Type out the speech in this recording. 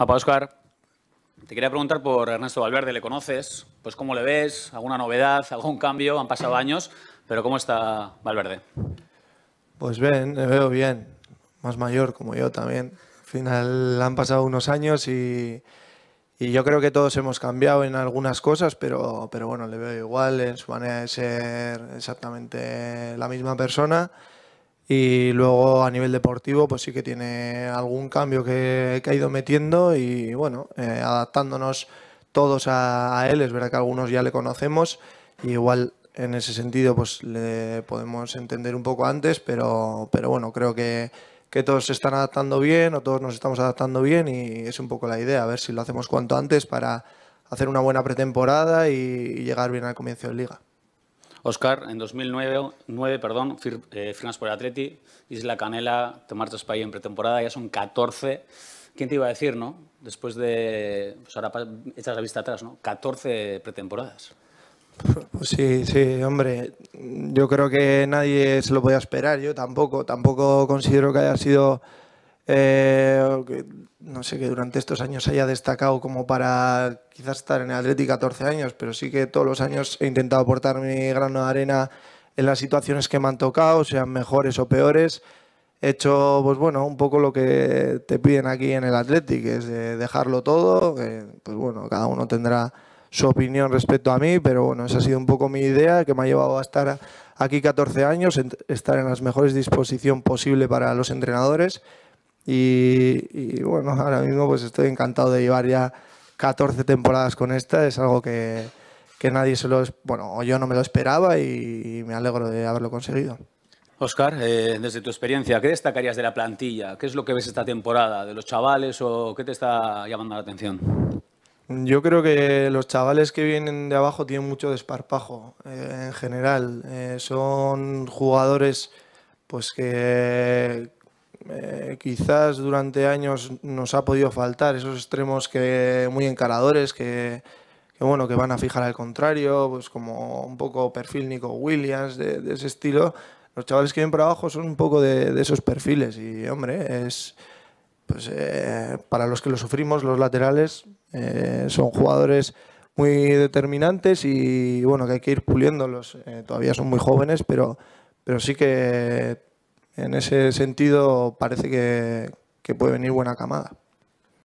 Papá Oscar, te quería preguntar por Ernesto Valverde, ¿le conoces? Pues cómo le ves, alguna novedad, algún cambio, han pasado años, pero ¿cómo está Valverde? Pues bien, le veo bien, más mayor como yo también. Al final han pasado unos años y, yo creo que todos hemos cambiado en algunas cosas, pero, pero bueno, le veo igual en su manera de ser exactamente la misma persona. Y luego a nivel deportivo, pues sí que tiene algún cambio que, ha ido metiendo y bueno, eh, adaptándonos todos a, él. Es verdad que algunos ya le conocemos y igual en ese sentido pues le podemos entender un poco antes, pero, pero bueno, creo que, todos se están adaptando bien o todos nos estamos adaptando bien y es un poco la idea, a ver si lo hacemos cuanto antes para hacer una buena pretemporada y, y llegar bien al comienzo de liga. Oscar, en 2009, perdón, firmas eh, por el Atleti, Isla Canela, te marchas para ahí en pretemporada, ya son 14. ¿Quién te iba a decir, no? Después de, pues ahora echas la vista atrás, ¿no? 14 pretemporadas. Pues sí, sí, hombre. Yo creo que nadie se lo podía esperar, yo tampoco. Tampoco considero que haya sido eh, no sé, que durante estos años haya destacado como para quizás estar en el Atlético 14 años, pero sí que todos los años he intentado aportar mi grano de arena en las situaciones que me han tocado, sean mejores o peores. He hecho, pues bueno, un poco lo que te piden aquí en el que es dejarlo todo, pues bueno, cada uno tendrá su opinión respecto a mí, pero bueno, esa ha sido un poco mi idea que me ha llevado a estar aquí 14 años, estar en las mejores disposición posible para los entrenadores y, bueno, ahora mismo pues estoy encantado de llevar ya 14 temporadas con esta, es algo que, nadie se lo, bueno, yo no me lo esperaba y, me alegro de haberlo conseguido. Oscar, eh, desde tu experiencia, ¿qué destacarías de la plantilla? ¿Qué es lo que ves esta temporada? ¿De los chavales o qué te está llamando la atención? Yo creo que los chavales que vienen de abajo tienen mucho desparpajo eh, en general. Eh, son jugadores pues que, eh, quizás durante años nos ha podido faltar esos extremos que muy encaradores que, bueno que van a fijar al contrario pues como un poco perfil Nico Williams de, ese estilo los chavales que vienen para abajo son un poco de, esos perfiles y hombre es pues eh, para los que lo sufrimos los laterales eh, son jugadores muy determinantes y bueno que hay que ir puliéndolos todavía son muy jóvenes pero pero sí que en ese sentido parece que, puede venir buena camada.